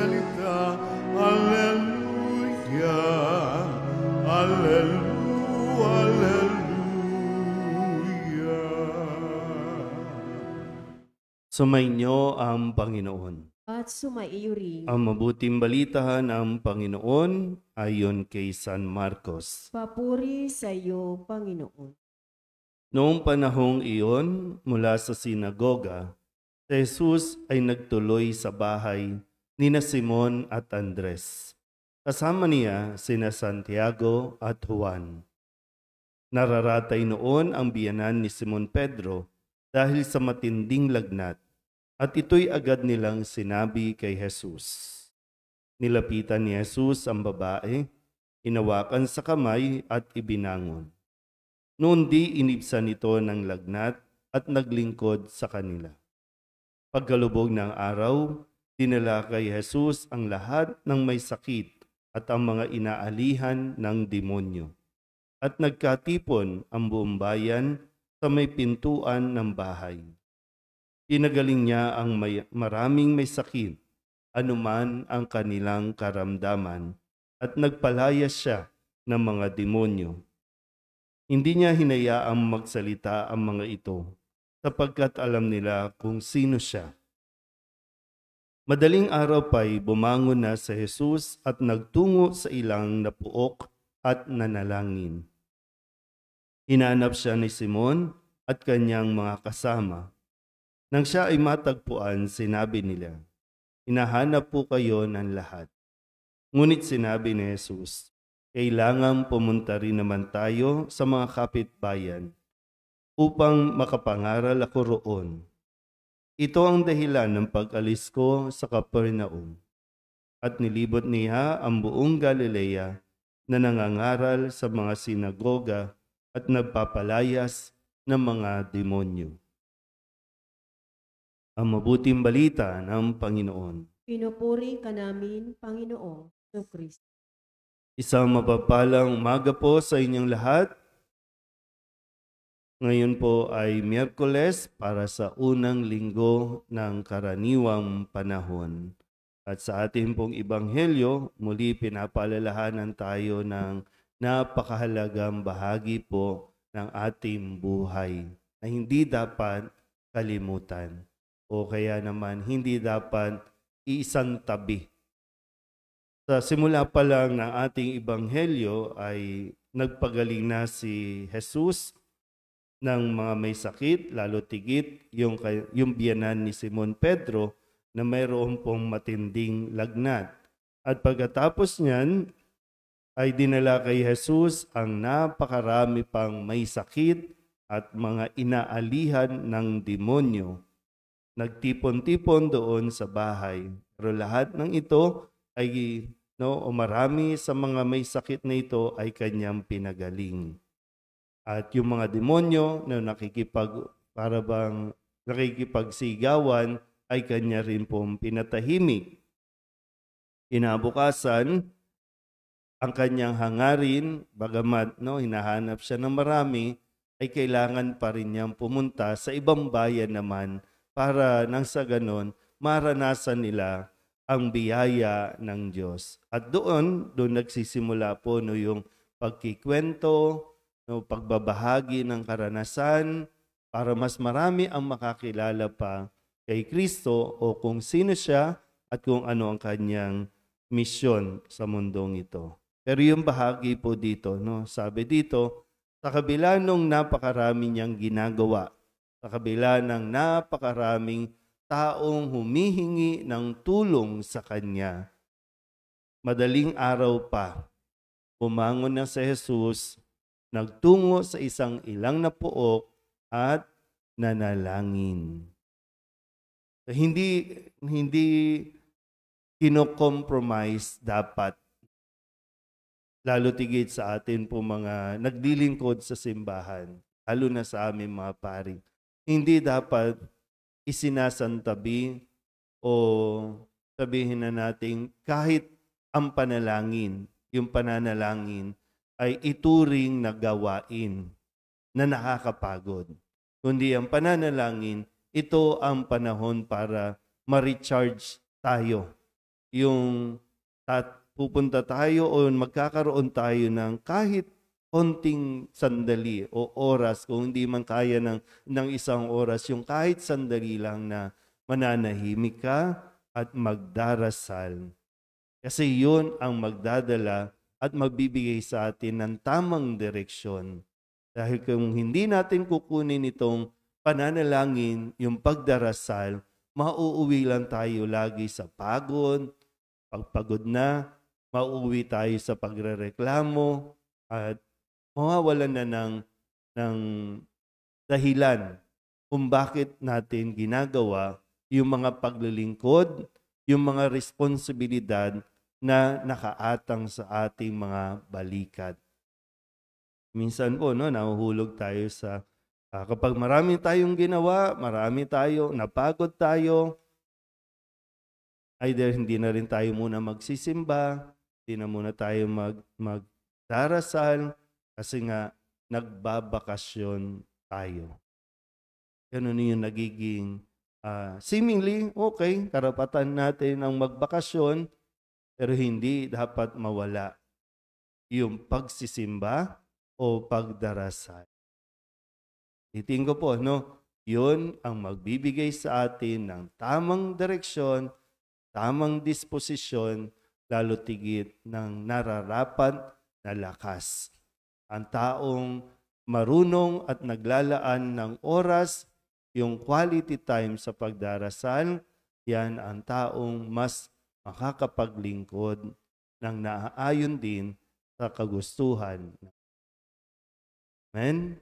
salita. Alleluia, alleluia, alleluia. Sumainyo ang Panginoon. At sumaiyo rin. Ang mabuting balita ng Panginoon ayon kay San Marcos. Papuri sa iyo, Panginoon. Noong panahong iyon, mula sa sinagoga, si Jesus ay nagtuloy sa bahay nina Simon at Andres. Kasama niya sina Santiago at Juan. Nararatay noon ang biyanan ni Simon Pedro dahil sa matinding lagnat at ito'y agad nilang sinabi kay Jesus. Nilapitan ni Jesus ang babae, inawakan sa kamay at ibinangon. Noon di inibsan ito ng lagnat at naglingkod sa kanila. Pagkalubog ng araw, Dinala kay Jesus ang lahat ng may sakit at ang mga inaalihan ng demonyo. At nagkatipon ang buong bayan sa may pintuan ng bahay. Pinagaling niya ang may, maraming may sakit, anuman ang kanilang karamdaman, at nagpalaya siya ng mga demonyo. Hindi niya hinayaang magsalita ang mga ito sapagkat alam nila kung sino siya Madaling araw pa'y bumangon na sa Jesus at nagtungo sa ilang napuok at nanalangin. Hinanap siya ni Simon at kanyang mga kasama. Nang siya ay matagpuan, sinabi nila, Hinahanap po kayo ng lahat. Ngunit sinabi ni Jesus, kailangan pumunta rin naman tayo sa mga kapitbayan upang makapangaral ako roon ito ang dahilan ng pag-alis ko sa Kapernaum. At nilibot niya ang buong Galilea na nangangaral sa mga sinagoga at nagpapalayas ng mga demonyo. Ang mabuting balita ng Panginoon. Pinupuri ka namin, Panginoon, so Kristo. Isang mapapalang umaga po sa inyong lahat. Ngayon po ay Miyerkules para sa unang linggo ng karaniwang panahon. At sa ating pong ibanghelyo, muli pinapaalalahanan tayo ng napakahalagang bahagi po ng ating buhay na hindi dapat kalimutan o kaya naman hindi dapat iisang tabi. Sa simula pa lang ng ating ibanghelyo ay nagpagaling na si Jesus ng mga may sakit, lalo tigit yung, yung biyanan ni Simon Pedro na mayroon pong matinding lagnat. At pagkatapos niyan, ay dinala kay Jesus ang napakarami pang may sakit at mga inaalihan ng demonyo. Nagtipon-tipon doon sa bahay. Pero lahat ng ito ay no, o marami sa mga may sakit na ito ay kanyang pinagaling. At yung mga demonyo na nakikipag, para bang nakikipagsigawan ay kanya rin pong pinatahimik. Inabukasan, ang kanyang hangarin, bagamat no, hinahanap siya ng marami, ay kailangan pa rin niyang pumunta sa ibang bayan naman para nang sa ganon maranasan nila ang biyaya ng Diyos. At doon, doon nagsisimula po no, yung pagkikwento, no, pagbabahagi ng karanasan para mas marami ang makakilala pa kay Kristo o kung sino siya at kung ano ang kanyang misyon sa mundong ito. Pero yung bahagi po dito, no, sabi dito, sa kabila nung napakarami niyang ginagawa, sa kabila ng napakaraming taong humihingi ng tulong sa Kanya, madaling araw pa, umangon na si Jesus nagtungo sa isang ilang na puok at nanalangin. So, hindi hindi kinocompromise dapat lalo tigit sa atin po mga nagdilingkod sa simbahan, lalo na sa aming mga pari. Hindi dapat isinasantabi o sabihin na natin kahit ang panalangin, yung pananalangin ay ituring na gawain na nakakapagod. Kundi ang pananalangin, ito ang panahon para ma-recharge tayo. Yung at pupunta tayo o magkakaroon tayo ng kahit konting sandali o oras kung hindi man kaya ng, ng isang oras, yung kahit sandali lang na mananahimik ka at magdarasal. Kasi yun ang magdadala at magbibigay sa atin ng tamang direksyon. Dahil kung hindi natin kukunin itong pananalangin, yung pagdarasal, mauuwi lang tayo lagi sa pagod, pagpagod na, mauuwi tayo sa pagrereklamo, at mawawalan na ng, ng dahilan kung bakit natin ginagawa yung mga paglilingkod, yung mga responsibilidad na nakaatang sa ating mga balikat. Minsan po, no, nahuhulog tayo sa uh, kapag marami tayong ginawa, marami tayo, napagod tayo, either hindi na rin tayo muna magsisimba, hindi na muna tayo mag, magdarasal, kasi nga nagbabakasyon tayo. Ganun yung nagiging uh, seemingly, okay, karapatan natin ang magbakasyon, pero hindi dapat mawala yung pagsisimba o pagdarasal. Titingin ko po, no? Yun ang magbibigay sa atin ng tamang direksyon, tamang disposisyon, lalo tigit ng nararapat na lakas. Ang taong marunong at naglalaan ng oras, yung quality time sa pagdarasal, yan ang taong mas makakapaglingkod ng naaayon din sa kagustuhan. Amen?